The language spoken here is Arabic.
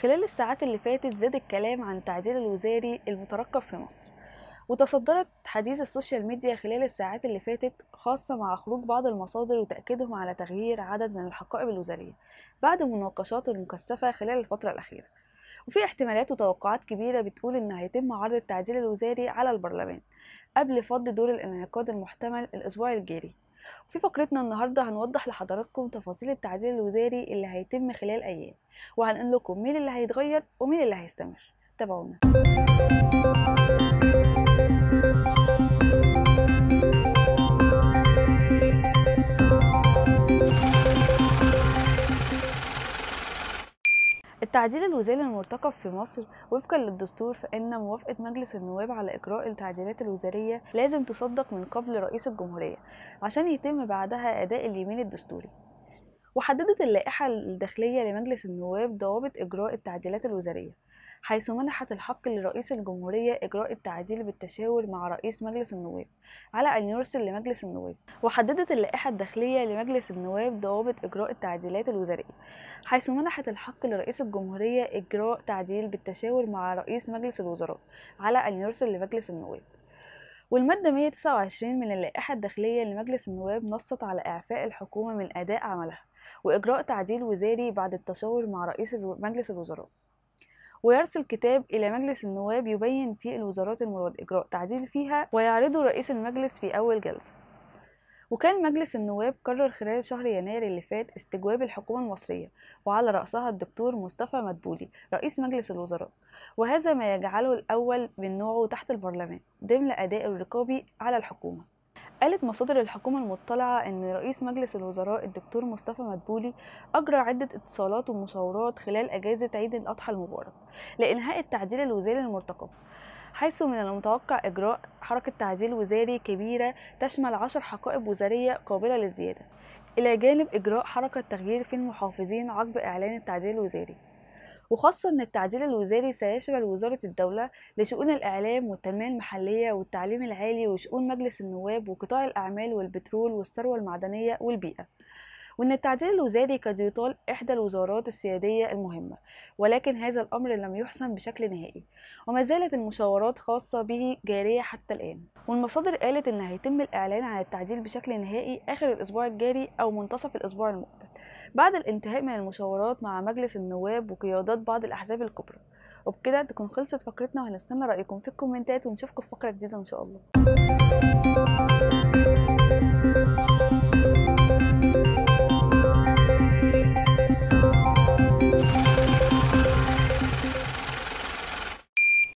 خلال الساعات اللي فاتت زاد الكلام عن التعديل الوزاري المترقب في مصر وتصدرت حديث السوشيال ميديا خلال الساعات اللي فاتت خاصة مع خروج بعض المصادر وتأكيدهم على تغيير عدد من الحقائب الوزارية بعد مناقشات مكثفة خلال الفترة الأخيرة وفي احتمالات وتوقعات كبيرة بتقول إن هيتم عرض التعديل الوزاري على البرلمان قبل فض دور الانعقاد المحتمل الأسبوع الجاري في فقرتنا النهاردة هنوضح لحضراتكم تفاصيل التعديل الوزاري اللي هيتم خلال أيام وهنقول لكم مين اللي هيتغير ومين اللي هيستمر تابعونا التعديل الوزاري المرتقب في مصر وفقا للدستور فإن موافقة مجلس النواب على إجراء التعديلات الوزارية لازم تصدق من قبل رئيس الجمهورية عشان يتم بعدها أداء اليمين الدستوري وحددت اللائحة الداخلية لمجلس النواب ضوابط إجراء التعديلات الوزارية حيث منحت الحق لرئيس الجمهورية إجراء التعديل بالتشاور مع رئيس مجلس النواب على أن يرسل لمجلس النواب وحددت اللائحة الداخلية لمجلس النواب ضوابط إجراء التعديلات الوزارية حيث منحت الحق لرئيس الجمهورية إجراء تعديل بالتشاور مع رئيس مجلس الوزراء على أن يرسل لمجلس النواب والمادة 129 من اللائحة الداخلية لمجلس النواب نصت على إعفاء الحكومة من أداء عملها وإجراء تعديل وزاري بعد التشاور مع رئيس مجلس الوزراء ويرسل كتاب إلى مجلس النواب يبين فيه الوزارات المراد إجراء تعديل فيها ويعرضه رئيس المجلس في أول جلسة وكان مجلس النواب قرر خلال شهر يناير اللي فات استجواب الحكومة المصرية وعلى رأسها الدكتور مصطفى مدبولي رئيس مجلس الوزراء وهذا ما يجعله الأول من نوعه تحت البرلمان ضمن أداء الرقابي على الحكومة قالت مصادر الحكومة المطلعة أن رئيس مجلس الوزراء الدكتور مصطفى مدبولي أجرى عدة اتصالات ومشاورات خلال أجازة عيد الأضحى المبارك لإنهاء التعديل الوزاري المرتقب حيث من المتوقع إجراء حركة تعديل وزاري كبيرة تشمل عشر حقائب وزارية قابلة للزيادة إلى جانب إجراء حركة تغيير في المحافظين عقب إعلان التعديل الوزاري وخاصة أن التعديل الوزاري سيشمل وزارة الدولة لشؤون الإعلام والتنمية المحلية والتعليم العالي وشؤون مجلس النواب وقطاع الأعمال والبترول والثروة المعدنية والبيئة وأن التعديل الوزاري قد يطال إحدى الوزارات السيادية المهمة ولكن هذا الأمر لم يحسم بشكل نهائي وما زالت المشاورات خاصة به جارية حتى الآن والمصادر قالت أن هيتم الإعلان عن التعديل بشكل نهائي آخر الأسبوع الجاري أو منتصف الأسبوع المقبل بعد الانتهاء من المشاورات مع مجلس النواب وقيادات بعض الأحزاب الكبرى وبكده تكون خلصت فقرتنا وهنستنى رأيكم في الكومنتات ونشوفكم في فقرة جديدة إن شاء الله